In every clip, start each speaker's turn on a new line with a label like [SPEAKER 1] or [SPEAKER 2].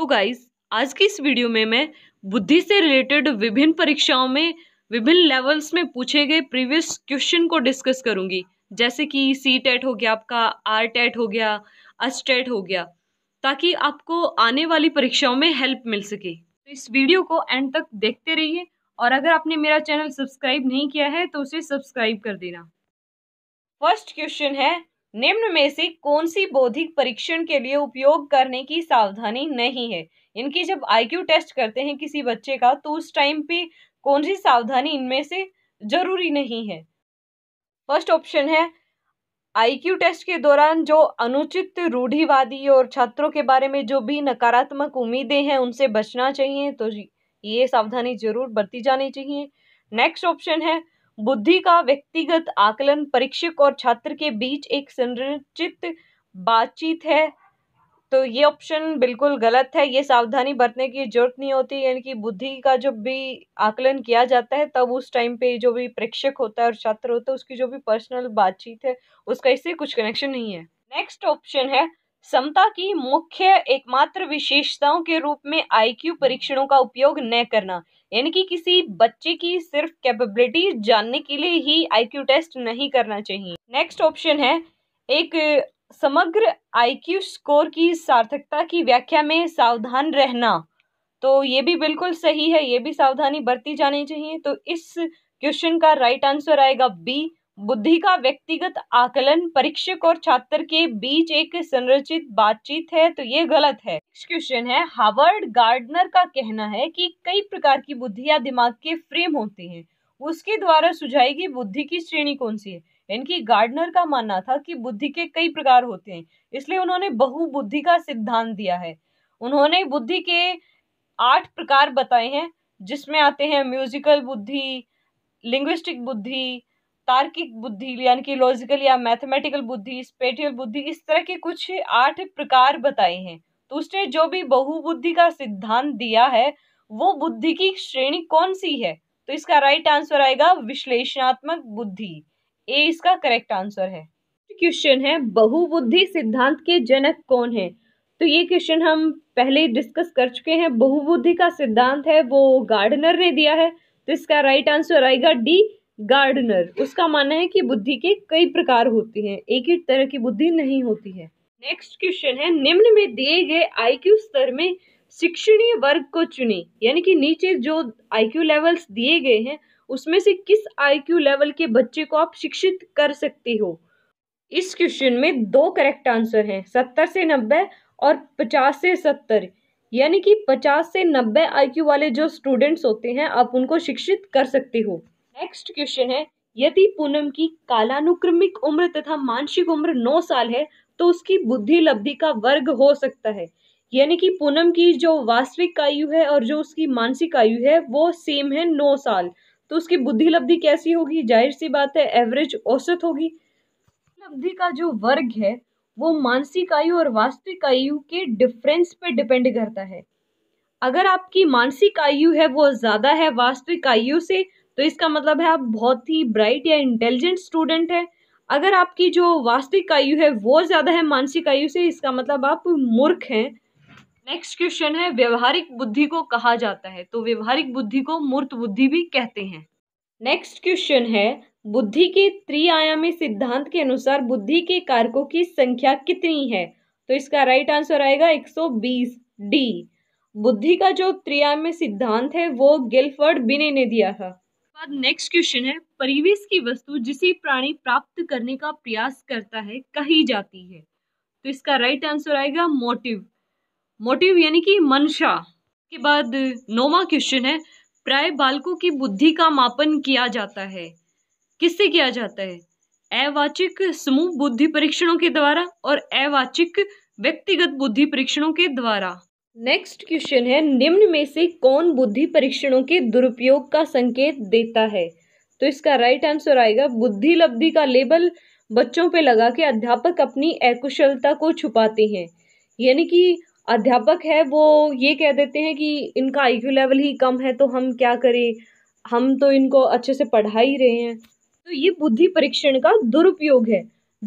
[SPEAKER 1] तो गाइस आज की इस वीडियो में मैं बुद्धि से रिलेटेड विभिन्न परीक्षाओं में विभिन्न लेवल्स में पूछे गए प्रीवियस क्वेश्चन को डिस्कस करूंगी जैसे कि सी टेट हो गया आपका आर टेट हो गया अस टेट हो गया ताकि आपको आने वाली परीक्षाओं में हेल्प मिल सके तो इस वीडियो को एंड तक देखते रहिए और अगर आपने मेरा चैनल सब्सक्राइब नहीं किया है तो उसे सब्सक्राइब कर देना फर्स्ट क्वेश्चन है निम्न में से कौन सी बौद्धिक परीक्षण के लिए उपयोग करने की सावधानी नहीं है इनकी जब आईक्यू टेस्ट करते हैं किसी बच्चे का तो उस टाइम पे कौन सी सावधानी इनमें से जरूरी नहीं है फर्स्ट ऑप्शन है आईक्यू टेस्ट के दौरान जो अनुचित रूढ़िवादी और छात्रों के बारे में जो भी नकारात्मक उम्मीदें हैं उनसे बचना चाहिए तो ये सावधानी जरूर बरती जानी चाहिए नेक्स्ट ऑप्शन है बुद्धि का व्यक्तिगत आकलन परीक्षक और छात्र के बीच एक संरचित बातचीत है तो ये ऑप्शन बिल्कुल गलत है ये सावधानी बरतने की जरूरत नहीं होती यानी कि बुद्धि का जब भी आकलन किया जाता है तब उस टाइम पे जो भी प्रेक्षक होता है और छात्र होता है उसकी जो भी पर्सनल बातचीत है उसका इससे कुछ कनेक्शन नहीं है नेक्स्ट ऑप्शन है समता की मुख्य एकमात्र विशेषताओं के रूप में आईक्यू परीक्षणों का उपयोग न करना यानी कि किसी बच्चे की सिर्फ कैपेबिलिटी जानने के लिए ही आईक्यू टेस्ट नहीं करना चाहिए नेक्स्ट ऑप्शन है एक समग्र आईक्यू स्कोर की सार्थकता की व्याख्या में सावधान रहना तो ये भी बिल्कुल सही है ये भी सावधानी बरती जानी चाहिए तो इस क्वेश्चन का राइट आंसर आएगा बी बुद्धि का व्यक्तिगत आकलन परीक्षक और छात्र के बीच एक संरचित बातचीत है तो ये गलत है नेक्स्ट क्वेश्चन है हावर्ड गार्डनर का कहना है कि कई प्रकार की बुद्धि या दिमाग के फ्रेम होते हैं उसके द्वारा सुझाई गई बुद्धि की श्रेणी कौन सी है इनकी गार्डनर का मानना था कि बुद्धि के कई प्रकार होते हैं इसलिए उन्होंने बहुबुद्धि का सिद्धांत दिया है उन्होंने बुद्धि के आठ प्रकार बताए हैं जिसमें आते हैं म्यूजिकल बुद्धि लिंग्विस्टिक बुद्धि तार्किक बुद्धि यानी कि लॉजिकल या मैथमेटिकल बुद्धि स्पेटियल बुद्धि इस तरह के कुछ आठ प्रकार बताए हैं तो उसने जो भी बहुबुद्धि का सिद्धांत दिया है वो बुद्धि की श्रेणी कौन सी है तो इसका राइट आंसर आएगा विश्लेषणात्मक बुद्धि ए इसका करेक्ट आंसर है क्वेश्चन है बहुबुद्धि सिद्धांत के जनक कौन है तो ये क्वेश्चन हम पहले डिस्कस कर चुके हैं बहुबुद्धि का सिद्धांत है वो गार्डनर ने दिया है तो इसका राइट आंसर आएगा डी गार्डनर उसका मानना है कि बुद्धि के कई प्रकार होते हैं एक ही तरह की बुद्धि नहीं होती है नेक्स्ट क्वेश्चन है निम्न में दिए गए आईक्यू स्तर में शिक्षणीय वर्ग को चुने यानी कि नीचे जो आईक्यू लेवल्स दिए गए हैं उसमें से किस आईक्यू लेवल के बच्चे को आप शिक्षित कर सकते हो इस क्वेश्चन में दो करेक्ट आंसर हैं सत्तर से नब्बे और पचास से सत्तर यानी कि पचास से नब्बे आईक्यू वाले जो स्टूडेंट्स होते हैं आप उनको शिक्षित कर सकते हो नेक्स्ट क्वेश्चन है यदि पूनम की कालानुक्रमिक उम्र तथा मानसिक उम्र नौ साल है तो उसकी बुद्धि लब्धि का वर्ग हो सकता है यानी कि पूनम की जो वास्तविक आयु है और जो उसकी मानसिक आयु है वो सेम है नौ साल तो उसकी बुद्धि लब्धि कैसी होगी जाहिर सी बात है एवरेज औसत होगी लब्धि का जो वर्ग है वो मानसिक आयु और वास्तविक आयु के डिफरेंस पर डिपेंड करता है अगर आपकी मानसिक आयु है वो ज़्यादा है वास्तविक आयु से तो इसका मतलब है आप बहुत ही ब्राइट या इंटेलिजेंट स्टूडेंट हैं अगर आपकी जो वास्तविक आयु है वो ज़्यादा है मानसिक आयु से इसका मतलब आप मूर्ख हैं नेक्स्ट क्वेश्चन है व्यवहारिक बुद्धि को कहा जाता है तो व्यवहारिक बुद्धि को मूर्त बुद्धि भी कहते हैं नेक्स्ट क्वेश्चन है बुद्धि के त्रिआयामी सिद्धांत के अनुसार बुद्धि के कारकों की संख्या कितनी है तो इसका राइट आंसर आएगा 120 डी बुद्धि का जो त्रिआयामी सिद्धांत है वो गिलफर्ड बिने ने दिया था बाद नेक्स्ट क्वेश्चन है परिवेश की वस्तु जिसे प्राणी प्राप्त करने का प्रयास करता है कही जाती है तो इसका राइट आंसर आएगा मोटिव मोटिव यानी कि मनशा के बाद नौवा क्वेश्चन है प्राय बालकों की बुद्धि का मापन किया जाता है किससे किया जाता है अवाचिक समूह बुद्धि परीक्षणों के द्वारा और अवाचिक व्यक्तिगत बुद्धि परीक्षणों के द्वारा नेक्स्ट क्वेश्चन है निम्न में से कौन बुद्धि परीक्षणों के दुरुपयोग का संकेत देता है तो इसका राइट आंसर आएगा बुद्धि लब्धि का लेबल बच्चों पे लगा के अध्यापक अपनी अकुशलता को छुपाते हैं यानी कि अध्यापक है वो ये कह देते हैं कि इनका आईक्यू लेवल ही कम है तो हम क्या करें हम तो इनको अच्छे से पढ़ा ही रहे हैं तो ये बुद्धि परीक्षण का दुरुपयोग है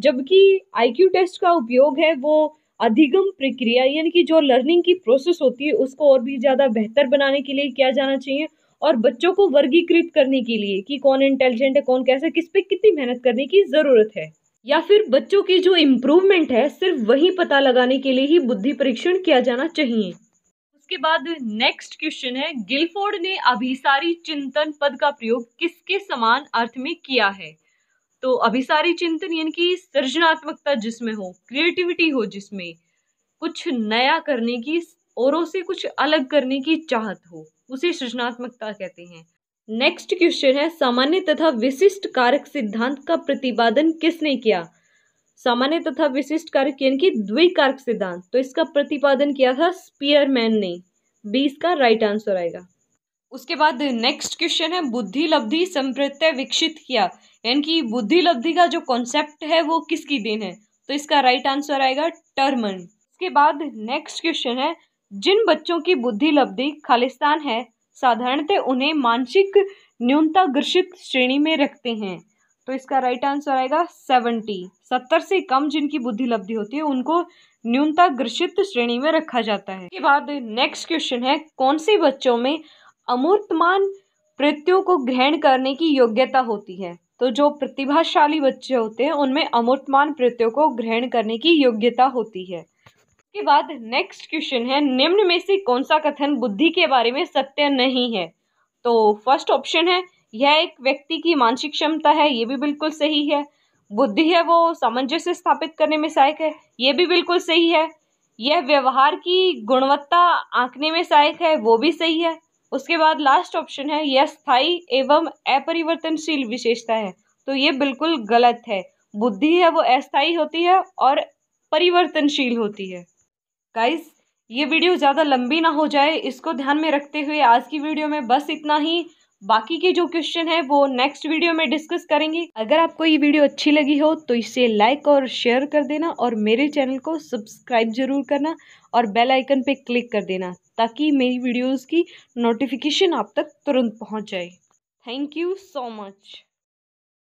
[SPEAKER 1] जबकि आईक्यू टेस्ट का उपयोग है वो अधिगम प्रक्रिया यानी कि जो लर्निंग की प्रोसेस होती है उसको और भी ज़्यादा बेहतर बनाने के लिए किया जाना चाहिए और बच्चों को वर्गीकृत करने के लिए कि कौन इंटेलिजेंट है कौन कैसा किस पे कितनी मेहनत करने की ज़रूरत है या फिर बच्चों की जो इम्प्रूवमेंट है सिर्फ वही पता लगाने के लिए ही बुद्धि परीक्षण किया जाना चाहिए उसके बाद नेक्स्ट क्वेश्चन है गिलफोर्ड ने अभिसारी चिंतन पद का प्रयोग किसके समान अर्थ में किया है तो अभिसारी चिंतन यानी कि सृजनात्मकता जिसमें हो क्रिएटिविटी हो जिसमें कुछ नया करने की औरों से कुछ अलग करने की चाहत हो उसे सृजनात्मकता कहते हैं नेक्स्ट क्वेश्चन है सामान्य तथा विशिष्ट कारक सिद्धांत का प्रतिपादन किसने किया सामान्य तथा विशिष्ट कारक यानी कि द्विकारक सिद्धांत तो इसका प्रतिपादन किया था स्पीयरमैन ने बी इसका राइट आंसर आएगा उसके बाद नेक्स्ट क्वेश्चन है बुद्धि लब्धि संप्रत्यय विकसित किया यानी कि बुद्धि लब्धि का जो कॉन्सेप्ट है वो किसकी देन है तो इसका राइट आंसर आएगा टर्मन इसके बाद नेक्स्ट क्वेश्चन है जिन बच्चों की बुद्धि लब्धि खालिस्तान है साधारणतः उन्हें मानसिक न्यूनता ग्रसित श्रेणी में रखते हैं तो इसका राइट आंसर आएगा सेवेंटी सत्तर से कम जिनकी बुद्धि लब्धि होती है उनको न्यूनता ग्रसित श्रेणी में रखा जाता है इसके बाद नेक्स्ट क्वेश्चन है कौन से बच्चों में अमूर्तमान प्रत्ययों को ग्रहण करने की योग्यता होती है तो जो प्रतिभाशाली बच्चे होते हैं उनमें अमूर्तमान प्रत्ययों को ग्रहण करने की योग्यता होती है इसके बाद नेक्स्ट क्वेश्चन है निम्न में से कौन सा कथन बुद्धि के बारे में सत्य नहीं है तो फर्स्ट ऑप्शन है यह एक व्यक्ति की मानसिक क्षमता है ये भी बिल्कुल सही है बुद्धि है वो सामंजस्य स्थापित करने में सहायक है ये भी बिल्कुल सही है यह व्यवहार की गुणवत्ता आंकने में सहायक है वो भी सही है उसके बाद लास्ट ऑप्शन है यह स्थायी एवं अपरिवर्तनशील विशेषता है तो ये बिल्कुल गलत है बुद्धि है वो अस्थायी होती है और परिवर्तनशील होती है गाइस ये वीडियो ज़्यादा लंबी ना हो जाए इसको ध्यान में रखते हुए आज की वीडियो में बस इतना ही बाकी के जो क्वेश्चन है वो नेक्स्ट वीडियो में डिस्कस करेंगे अगर आपको ये वीडियो अच्छी लगी हो तो इसे लाइक और शेयर कर देना और मेरे चैनल को सब्सक्राइब जरूर करना और बेल आइकन पे क्लिक कर देना ताकि मेरी वीडियोस की नोटिफिकेशन आप तक तुरंत पहुंच जाए थैंक यू सो मच